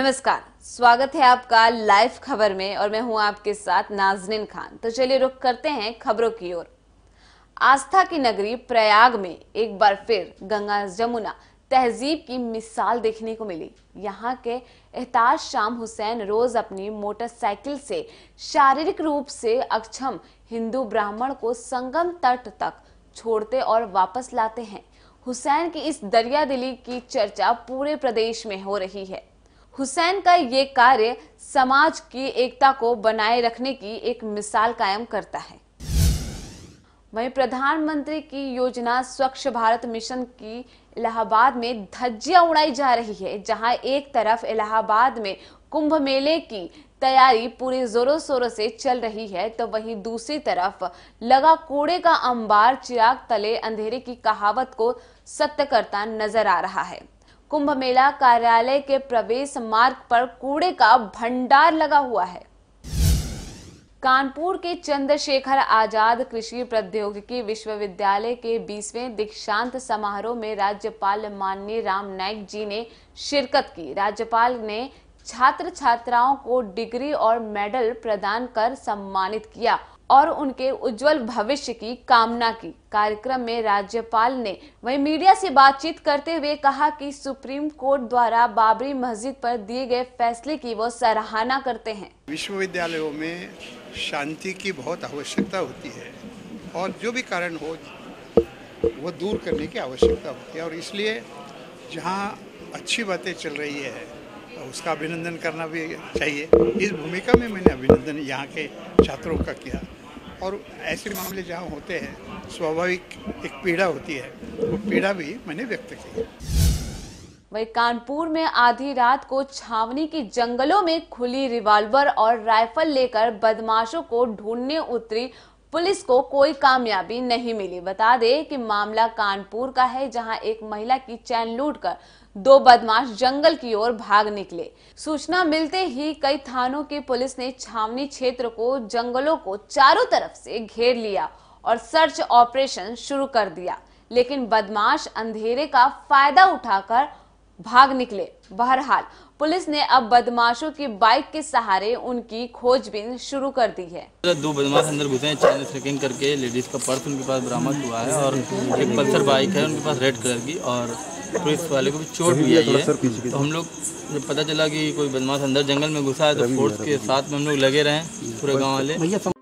नमस्कार स्वागत है आपका लाइव खबर में और मैं हूं आपके साथ नाजनिन खान तो चलिए रुख करते हैं खबरों की ओर आस्था की नगरी प्रयाग में एक बार फिर गंगा जमुना तहजीब की मिसाल देखने को मिली यहाँ के एहताज शाम हुसैन रोज अपनी मोटरसाइकिल से शारीरिक रूप से अक्षम हिंदू ब्राह्मण को संगम तट तक छोड़ते और वापस लाते हैं हुसैन की इस दरिया दिली की चर्चा पूरे प्रदेश में हो रही है हुसैन का ये कार्य समाज की एकता को बनाए रखने की एक मिसाल कायम करता है वहीं प्रधानमंत्री की योजना स्वच्छ भारत मिशन की इलाहाबाद में धज्जियां उड़ाई जा रही है जहां एक तरफ इलाहाबाद में कुंभ मेले की तैयारी पूरे जोरों शोरों से चल रही है तो वहीं दूसरी तरफ लगा कूड़े का अंबार चिराग तले अंधेरे की कहावत को सत्य करता नजर आ रहा है कुंभ मेला कार्यालय के प्रवेश मार्ग पर कूड़े का भंडार लगा हुआ है कानपुर के चंद्रशेखर आजाद कृषि प्रौद्योगिकी विश्वविद्यालय के 20वें दीक्षांत समारोह में राज्यपाल माननीय राम नाईक जी ने शिरकत की राज्यपाल ने छात्र छात्राओं को डिग्री और मेडल प्रदान कर सम्मानित किया और उनके उज्जवल भविष्य की कामना की कार्यक्रम में राज्यपाल ने वही मीडिया से बातचीत करते हुए कहा कि सुप्रीम कोर्ट द्वारा बाबरी मस्जिद पर दिए गए फैसले की वो सराहना करते हैं विश्वविद्यालयों में शांति की बहुत आवश्यकता होती है और जो भी कारण हो वो दूर करने की आवश्यकता होती है और इसलिए जहाँ अच्छी बातें चल रही है उसका अभिनंदन करना भी चाहिए इस भूमिका में मैंने अभिनंदन यहाँ के छात्रों का किया और ऐसे मामले जहाँ होते हैं स्वाभाविक एक पीड़ा होती है वो पीड़ा भी मैंने व्यक्त की वही कानपुर में आधी रात को छावनी की जंगलों में खुली रिवाल्वर और राइफल लेकर बदमाशों को ढूंढने उतरी पुलिस को कोई कामयाबी नहीं मिली बता दे कि मामला कानपुर का है जहां एक महिला की चैन लूट कर दो बदमाश जंगल की ओर भाग निकले सूचना मिलते ही कई थानों की पुलिस ने छावनी क्षेत्र को जंगलों को चारों तरफ से घेर लिया और सर्च ऑपरेशन शुरू कर दिया लेकिन बदमाश अंधेरे का फायदा उठाकर भाग निकले बहरहाल पुलिस ने अब बदमाशों की बाइक के सहारे उनकी खोजबीन शुरू कर दी है दो बदमाश अंदर घुसे हैं चैन चेकिंग करके लेडीज का पर्स उनके पास बरामद हुआ है और एक पल्सर बाइक है उनके पास रेड कलर की और पुलिस वाले को भी चोट भी आई है तो हम लोग जब पता चला कि कोई बदमाश अंदर जंगल में घुसा है तो फोर्स के साथ में हम लोग लगे रहे पूरे गाँव वाले